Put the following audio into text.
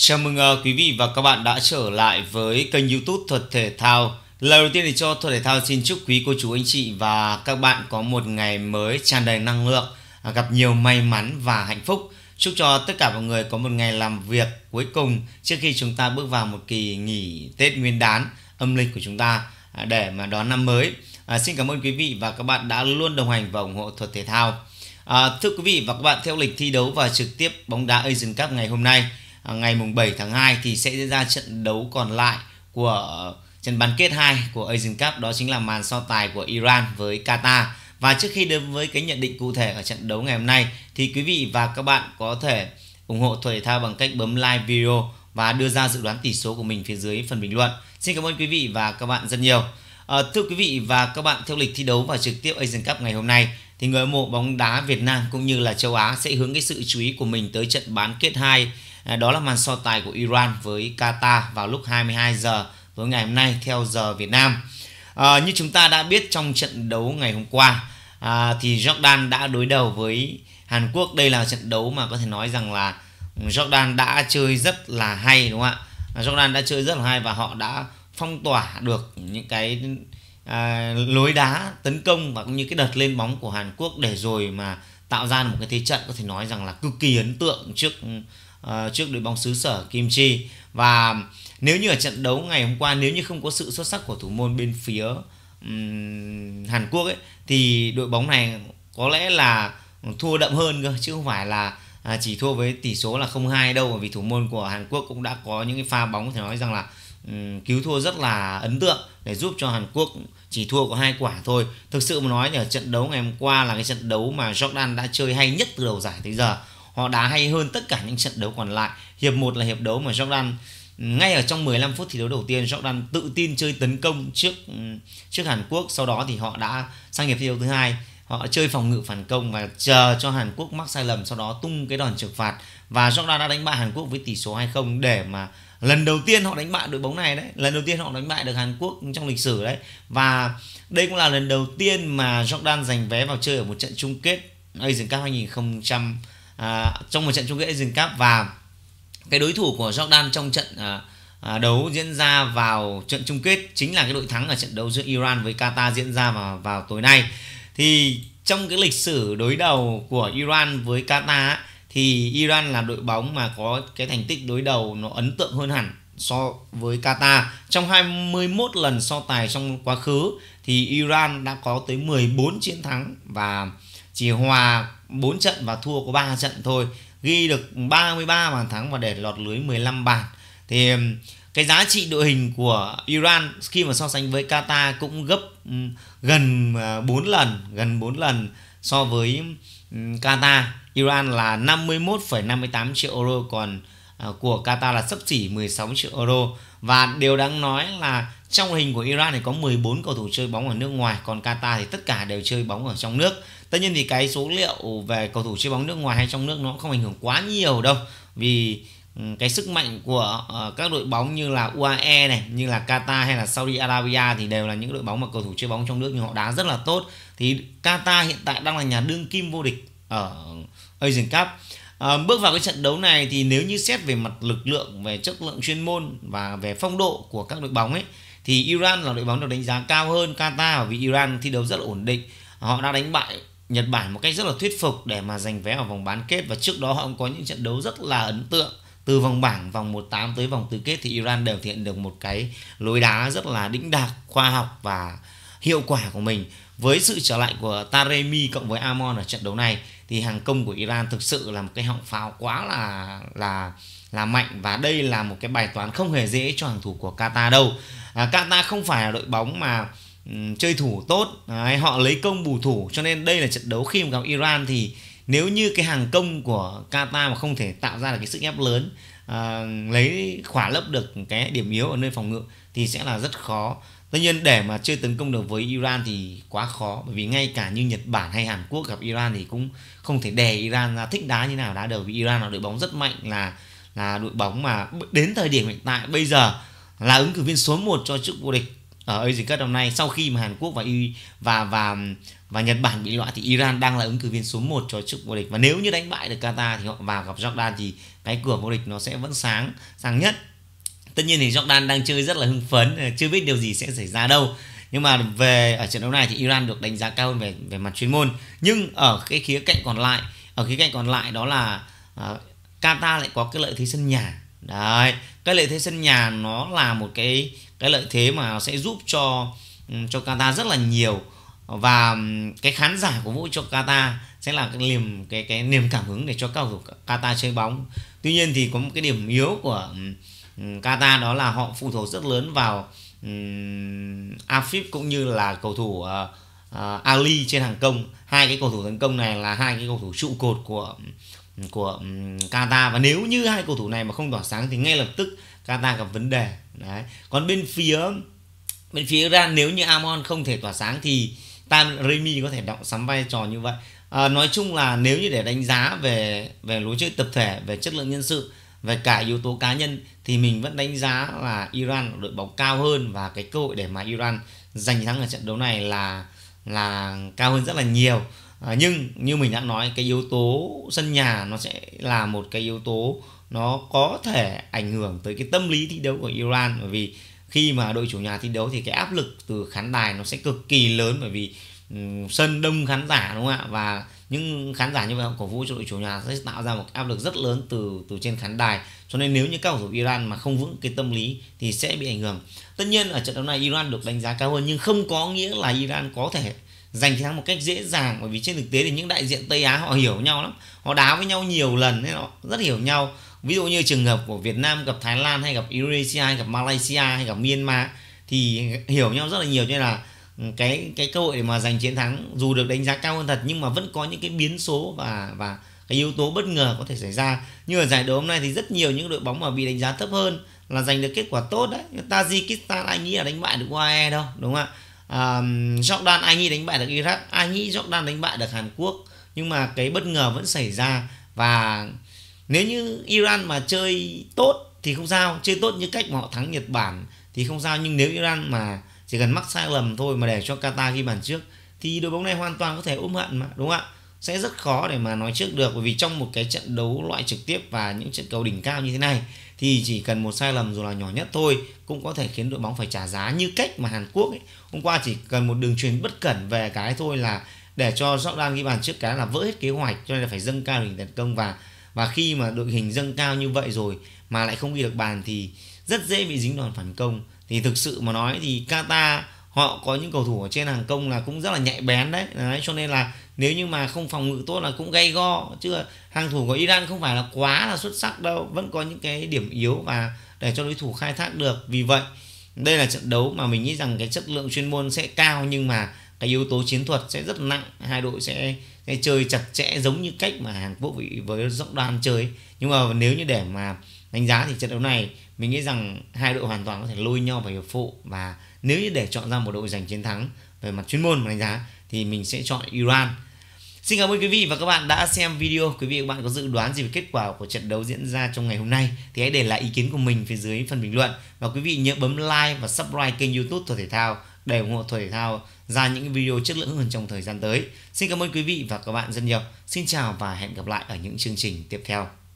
Chào mừng uh, quý vị và các bạn đã trở lại với kênh youtube Thuật Thể Thao Lời đầu tiên thì cho Thuật Thể Thao xin chúc quý cô chú anh chị và các bạn có một ngày mới tràn đầy năng lượng à, Gặp nhiều may mắn và hạnh phúc Chúc cho tất cả mọi người có một ngày làm việc cuối cùng Trước khi chúng ta bước vào một kỳ nghỉ Tết Nguyên đán âm lịch của chúng ta à, Để mà đón năm mới à, Xin cảm ơn quý vị và các bạn đã luôn đồng hành và ủng hộ Thuật Thể Thao à, Thưa quý vị và các bạn theo lịch thi đấu và trực tiếp bóng đá Asian Cup ngày hôm nay À, ngày mùng 7 tháng 2 thì sẽ diễn ra trận đấu còn lại của trận bán kết 2 của Asian Cup đó chính là màn so tài của Iran với Qatar. Và trước khi đến với cái nhận định cụ thể ở trận đấu ngày hôm nay thì quý vị và các bạn có thể ủng hộ thể thao bằng cách bấm like video và đưa ra dự đoán tỷ số của mình phía dưới phần bình luận. Xin cảm ơn quý vị và các bạn rất nhiều. À, thưa quý vị và các bạn, theo lịch thi đấu và trực tiếp Asian Cup ngày hôm nay thì người hâm mộ bóng đá Việt Nam cũng như là châu Á sẽ hướng cái sự chú ý của mình tới trận bán kết 2 đó là màn so tài của Iran với Qatar vào lúc 22 giờ tối ngày hôm nay theo giờ Việt Nam. À, như chúng ta đã biết trong trận đấu ngày hôm qua à, thì Jordan đã đối đầu với Hàn Quốc. Đây là trận đấu mà có thể nói rằng là Jordan đã chơi rất là hay đúng không ạ? Jordan đã chơi rất là hay và họ đã phong tỏa được những cái à, lối đá tấn công và cũng như cái đợt lên bóng của Hàn Quốc để rồi mà tạo ra một cái thế trận có thể nói rằng là cực kỳ ấn tượng trước Ờ, trước đội bóng xứ sở Kim Chi và nếu như ở trận đấu ngày hôm qua nếu như không có sự xuất sắc của thủ môn bên phía um, Hàn Quốc ấy thì đội bóng này có lẽ là thua đậm hơn cơ chứ không phải là à, chỉ thua với tỷ số là 0-2 đâu bởi vì thủ môn của Hàn Quốc cũng đã có những cái pha bóng có thể nói rằng là um, cứu thua rất là ấn tượng để giúp cho Hàn Quốc chỉ thua có hai quả thôi. Thực sự mà nói thì ở trận đấu ngày hôm qua là cái trận đấu mà Jordan đã chơi hay nhất từ đầu giải tới giờ Họ đá hay hơn tất cả những trận đấu còn lại. Hiệp 1 là hiệp đấu mà Jordan ngay ở trong 15 phút thi đấu đầu tiên Jordan tự tin chơi tấn công trước trước Hàn Quốc sau đó thì họ đã sang hiệp thi đấu thứ hai họ chơi phòng ngự phản công và chờ cho Hàn Quốc mắc sai lầm sau đó tung cái đòn trừng phạt và Jordan đã đánh bại Hàn Quốc với tỷ số 2-0 để mà lần đầu tiên họ đánh bại đội bóng này đấy lần đầu tiên họ đánh bại được Hàn Quốc trong lịch sử đấy và đây cũng là lần đầu tiên mà Jordan giành vé vào chơi ở một trận chung kết Asian Cup 2020 À, trong một trận chung kết Asian Cup và cái đối thủ của Jordan trong trận à, à, đấu diễn ra vào trận chung kết chính là cái đội thắng ở trận đấu giữa Iran với Qatar diễn ra vào vào tối nay thì trong cái lịch sử đối đầu của Iran với Qatar thì Iran là đội bóng mà có cái thành tích đối đầu nó ấn tượng hơn hẳn so với Qatar. Trong 21 lần so tài trong quá khứ thì Iran đã có tới 14 chiến thắng và chỉ hòa 4 trận và thua có 3 trận thôi ghi được 33 bàn thắng và để lọt lưới 15 bàn thì cái giá trị đội hình của Iran khi mà so sánh với Qatar cũng gấp gần 4 à, lần gần 4 lần so với Qatar Iran là 51,58 triệu euro còn à, của Qatar là sấp xỉ 16 triệu euro và điều đáng nói là trong đội hình của Iran thì có 14 cầu thủ chơi bóng ở nước ngoài còn Qatar thì tất cả đều chơi bóng ở trong nước tất nhiên thì cái số liệu về cầu thủ chơi bóng nước ngoài hay trong nước nó không ảnh hưởng quá nhiều đâu vì ừ, cái sức mạnh của ờ, các đội bóng như là UAE này, như là Qatar hay là Saudi Arabia thì đều là những đội bóng mà cầu thủ chơi bóng trong nước nhưng họ đá rất là tốt. Thì Qatar hiện tại đang là nhà đương kim vô địch ở Asian Cup. À, bước vào cái trận đấu này thì nếu như xét về mặt lực lượng, về chất lượng chuyên môn và về phong độ của các đội bóng ấy thì Iran là đội bóng được đánh giá cao hơn Qatar vì Iran thi đấu rất là ổn định. Họ đã đánh bại Nhật Bản một cách rất là thuyết phục để mà giành vé vào vòng bán kết và trước đó họ cũng có những trận đấu rất là ấn tượng từ vòng bảng vòng 18 tới vòng tứ kết thì Iran đều thể hiện được một cái lối đá rất là đĩnh đạc, khoa học và hiệu quả của mình. Với sự trở lại của Taremi cộng với Amon ở trận đấu này thì hàng công của Iran thực sự là một cái họng pháo quá là là là mạnh và đây là một cái bài toán không hề dễ cho hàng thủ của Qatar đâu. À, Qatar không phải là đội bóng mà Ừ, chơi thủ tốt Đấy, họ lấy công bù thủ cho nên đây là trận đấu khi mà gặp Iran thì nếu như cái hàng công của Qatar mà không thể tạo ra được cái sức ép lớn à, lấy khỏa lấp được cái điểm yếu ở nơi phòng ngự thì sẽ là rất khó tất nhiên để mà chơi tấn công được với Iran thì quá khó bởi vì ngay cả như Nhật Bản hay Hàn Quốc gặp Iran thì cũng không thể đè Iran ra thích đá như nào đá đầu vì Iran là đội bóng rất mạnh là là đội bóng mà đến thời điểm hiện tại bây giờ là ứng cử viên số 1 cho chức vô địch ở ờ, Asian Cup năm nay sau khi mà Hàn Quốc và và và và Nhật Bản bị loại thì Iran đang là ứng cử viên số 1 cho chức vô địch và nếu như đánh bại được Qatar thì họ vào gặp Jordan thì cái cửa vô địch nó sẽ vẫn sáng sáng nhất tất nhiên thì Jordan đang chơi rất là hưng phấn chưa biết điều gì sẽ xảy ra đâu nhưng mà về ở trận đấu này thì Iran được đánh giá cao hơn về về mặt chuyên môn nhưng ở cái khía cạnh còn lại ở khía cạnh còn lại đó là uh, Qatar lại có cái lợi thế sân nhà đấy cái lợi thế sân nhà nó là một cái cái lợi thế mà sẽ giúp cho ừ, cho Qatar rất là nhiều và ừ, cái khán giả của vũ cho Qatar sẽ là cái niềm cái cái niềm cảm hứng để cho cầu thủ Qatar chơi bóng. Tuy nhiên thì có một cái điểm yếu của ừ, Qatar đó là họ phụ thuộc rất lớn vào um, Afif cũng như là cầu thủ uh, uh, Ali trên hàng công. Hai cái cầu thủ tấn công này là hai cái cầu thủ trụ cột của của Qatar và nếu như hai cầu thủ này mà không tỏa sáng thì ngay lập tức Qatar gặp vấn đề đấy còn bên phía bên phía Iran nếu như Amon không thể tỏa sáng thì Tam Remy có thể đóng sắm vai trò như vậy à, nói chung là nếu như để đánh giá về về lối chơi tập thể về chất lượng nhân sự về cả yếu tố cá nhân thì mình vẫn đánh giá là Iran đội bóng cao hơn và cái cơ hội để mà Iran giành thắng ở trận đấu này là là cao hơn rất là nhiều à, nhưng như mình đã nói cái yếu tố sân nhà nó sẽ là một cái yếu tố nó có thể ảnh hưởng tới cái tâm lý thi đấu của Iran bởi vì khi mà đội chủ nhà thi đấu thì cái áp lực từ khán đài nó sẽ cực kỳ lớn bởi vì ừ, sân đông khán giả đúng không ạ và những khán giả như vậy cổ vũ cho đội chủ nhà sẽ tạo ra một áp lực rất lớn từ từ trên khán đài cho nên nếu như các cầu thủ Iran mà không vững cái tâm lý thì sẽ bị ảnh hưởng tất nhiên ở trận đấu này Iran được đánh giá cao hơn nhưng không có nghĩa là Iran có thể giành chiến thắng một cách dễ dàng bởi vì trên thực tế thì những đại diện Tây Á họ hiểu nhau lắm họ đá với nhau nhiều lần nên họ rất hiểu nhau ví dụ như trường hợp của Việt Nam gặp Thái Lan hay gặp Indonesia hay gặp Malaysia hay gặp Myanmar thì hiểu nhau rất là nhiều nên là ừ, cái cái cơ hội để mà giành chiến thắng dù được đánh giá cao hơn thật nhưng mà vẫn có những cái biến số và và cái yếu tố bất ngờ có thể xảy ra như ở giải đấu hôm nay thì rất nhiều những đội bóng mà bị đánh giá thấp hơn là giành được kết quả tốt đấy Tajikistan anh nghĩ là đánh bại được UAE đâu đúng không ạ um, Jordan ai nghĩ đánh bại được Iraq ai nghĩ Jordan đánh bại được Hàn Quốc nhưng mà cái bất ngờ vẫn xảy ra và nếu như Iran mà chơi tốt thì không sao chơi tốt như cách mà họ thắng Nhật Bản thì không sao nhưng nếu Iran mà chỉ cần mắc sai lầm thôi mà để cho Qatar ghi bàn trước thì đội bóng này hoàn toàn có thể ôm hận mà đúng không ạ sẽ rất khó để mà nói trước được bởi vì trong một cái trận đấu loại trực tiếp và những trận cầu đỉnh cao như thế này thì chỉ cần một sai lầm dù là nhỏ nhất thôi cũng có thể khiến đội bóng phải trả giá như cách mà Hàn Quốc ấy. hôm qua chỉ cần một đường truyền bất cẩn về cái thôi là để cho Jordan ghi bàn trước cái là vỡ hết kế hoạch cho nên là phải dâng cao hình tấn công và và khi mà đội hình dâng cao như vậy rồi mà lại không ghi được bàn thì rất dễ bị dính đòn phản công thì thực sự mà nói thì Qatar họ có những cầu thủ ở trên hàng công là cũng rất là nhạy bén đấy, đấy cho nên là nếu như mà không phòng ngự tốt là cũng gây go chứ hàng thủ của Iran không phải là quá là xuất sắc đâu vẫn có những cái điểm yếu và để cho đối thủ khai thác được vì vậy đây là trận đấu mà mình nghĩ rằng cái chất lượng chuyên môn sẽ cao nhưng mà cái yếu tố chiến thuật sẽ rất nặng hai đội sẽ, sẽ chơi chặt chẽ giống như cách mà Hàn Quốc với, với Jordan chơi nhưng mà nếu như để mà đánh giá thì trận đấu này mình nghĩ rằng hai đội hoàn toàn có thể lôi nhau vào hiệp phụ và nếu như để chọn ra một đội giành chiến thắng về mặt chuyên môn mà đánh giá thì mình sẽ chọn Iran. Xin cảm ơn quý vị và các bạn đã xem video. Quý vị và các bạn có dự đoán gì về kết quả của trận đấu diễn ra trong ngày hôm nay thì hãy để lại ý kiến của mình phía dưới phần bình luận và quý vị nhớ bấm like và subscribe kênh YouTube Thuật Thể Thao để ủng hộ Thuật Thể Thao ra những video chất lượng hơn trong thời gian tới. Xin cảm ơn quý vị và các bạn rất nhiều. Xin chào và hẹn gặp lại ở những chương trình tiếp theo.